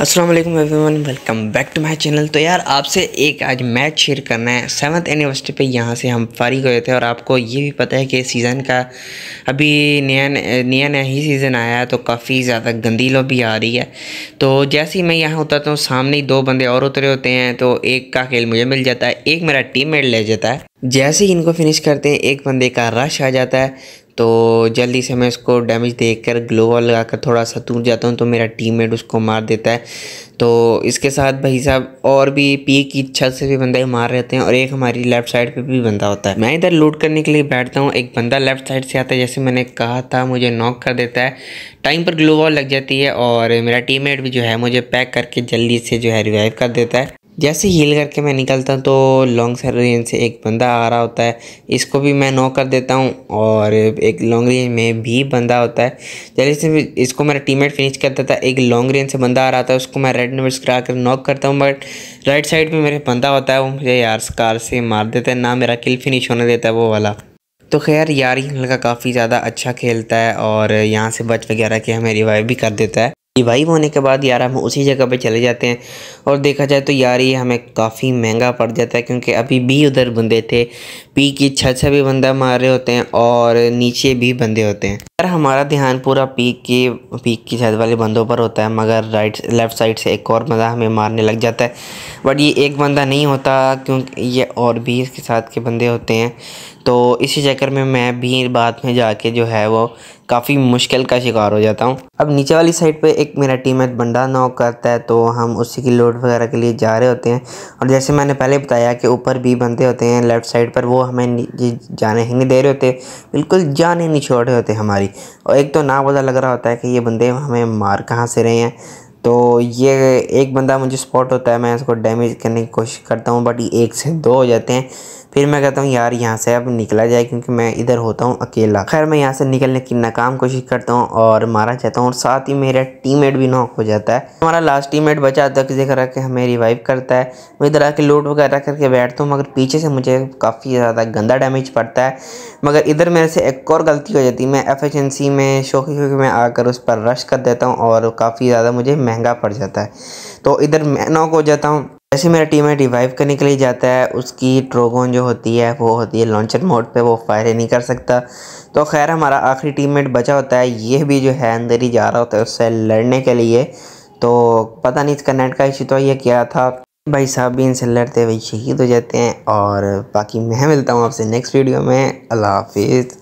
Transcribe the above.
Aslam everyone welcome back to my channel तो यार आपसे एक आज मैच शेयर करना है सेवन्थ एनिवर्सरी पे यहाँ से हम फारिग हुए थे और आपको ये भी पता है कि सीज़न का अभी नया नया नया ही सीज़न आया है तो काफ़ी ज़्यादा गंदी लो भी आ रही है तो जैसे ही मैं यहाँ उतरता हूँ तो सामने ही दो बंदे और उतरे होते हैं तो एक का खेल मुझे मिल जाता है एक मेरा टीम ले जाता है जैसे ही इनको फिनिश करते हैं एक बंदे का रश आ जाता है तो जल्दी से मैं इसको डैमेज कर ग्लो वॉल लगा कर थोड़ा सा टूट जाता हूँ तो मेरा टीममेट उसको मार देता है तो इसके साथ भाई साहब और भी पी की छत से भी बंदे मार रहते हैं और एक हमारी लेफ्ट साइड पे भी बंदा होता है मैं इधर लूट करने के लिए बैठता हूँ एक बंदा लेफ्ट साइड से आता है जैसे मैंने कहा था मुझे नॉक कर देता है टाइम पर ग्लो वॉल लग जाती है और मेरा मेट भी जो है मुझे पैक करके जल्दी से जो है रिवाइव कर देता है जैसे हील करके मैं निकलता हूँ तो लॉन्ग रेंज से एक बंदा आ रहा होता है इसको भी मैं नो कर देता हूँ और एक लॉन्ग रेंज में भी बंदा होता है जल्दी से इसको मेरा टीममेट फिनिश कर देता है एक लॉन्ग रेंज से बंदा आ रहा था उसको मैं रेड नंबर करा कर नॉक करता हूँ बट राइट साइड में मेरे बंदा होता है वो मुझे यार कार से मार देता है ना मेरा किल फिनिश होने देता है वो वाला तो खैर यार ही लड़का काफ़ी ज़्यादा अच्छा खेलता है और यहाँ से बच वगैरह के हमें रिवाइव भी कर देता है रिवाइव होने के बाद यार हम उसी जगह पे चले जाते हैं और देखा जाए तो यार ये हमें काफ़ी महंगा पड़ जाता है क्योंकि अभी भी उधर बंदे थे पी की छत से भी बंदा मार रहे होते हैं और नीचे भी बंदे होते हैं यार हमारा ध्यान पूरा पीक के पीक की छत वाले बंदों पर होता है मगर राइट लेफ़्ट साइड से एक और बंदा हमें मारने लग जाता है बट ये एक बंदा नहीं होता क्योंकि ये और भी इसके साथ के बंदे होते हैं तो इसी चक्कर में मैं भी बाद में जाके जो है वो काफ़ी मुश्किल का शिकार हो जाता हूँ अब नीचे वाली साइड पे एक मेरा टीममेट बंडा नॉक करता है तो हम उसी की लोड वगैरह के लिए जा रहे होते हैं और जैसे मैंने पहले बताया कि ऊपर भी बंदे होते हैं लेफ़्ट साइड पर वो हमें जाने ही नहीं दे रहे होते बिल्कुल जाने नहीं छोड़ रहे होते हमारी और एक तो ना पता लग रहा होता है कि ये बंदे हमें मार कहाँ से रहे हैं तो ये एक बंदा मुझे स्पॉट होता है मैं इसको डैमेज करने की कोशिश करता हूँ बट एक से दो हो जाते हैं फिर मैं कहता हूँ यार यहाँ से अब निकला जाए क्योंकि मैं इधर होता हूँ अकेला खैर मैं यहाँ से निकलने की नाकाम कोशिश करता हूँ और मारा जाता हूँ और साथ ही मेरा टीममेट भी नॉक हो जाता है हमारा लास्ट टीममेट बचा तक किसी करा के हमें रिवाइव करता है मैं इधर आके लूट वगैरह करके बैठता हूँ मगर पीछे से मुझे काफ़ी ज़्यादा गंदा डैमेज पड़ता है मगर इधर मेरे से एक और गलती हो जाती है मैं एफिशेंसी में शौकी शौकी में आकर उस पर रश कर देता हूँ और काफ़ी ज़्यादा मुझे महंगा पड़ जाता है तो इधर मैं नॉक हो जाता हूँ जैसे मेरा टीम है रिवाइव करने के लिए जाता है उसकी ट्रोगोन जो होती है वो होती है लॉन्चर मोड पे वो फायर ही नहीं कर सकता तो खैर हमारा आखिरी टीममेट बचा होता है ये भी जो है अंदर ही जा रहा होता है उससे लड़ने के लिए तो पता नहीं इसका नेट का इशू तो ये क्या था भाई साहब भी इनसे लड़ते हुए शहीद हो जाते हैं और बाकी मैं मिलता हूँ आपसे नेक्स्ट वीडियो में अल्लाह हाफिज़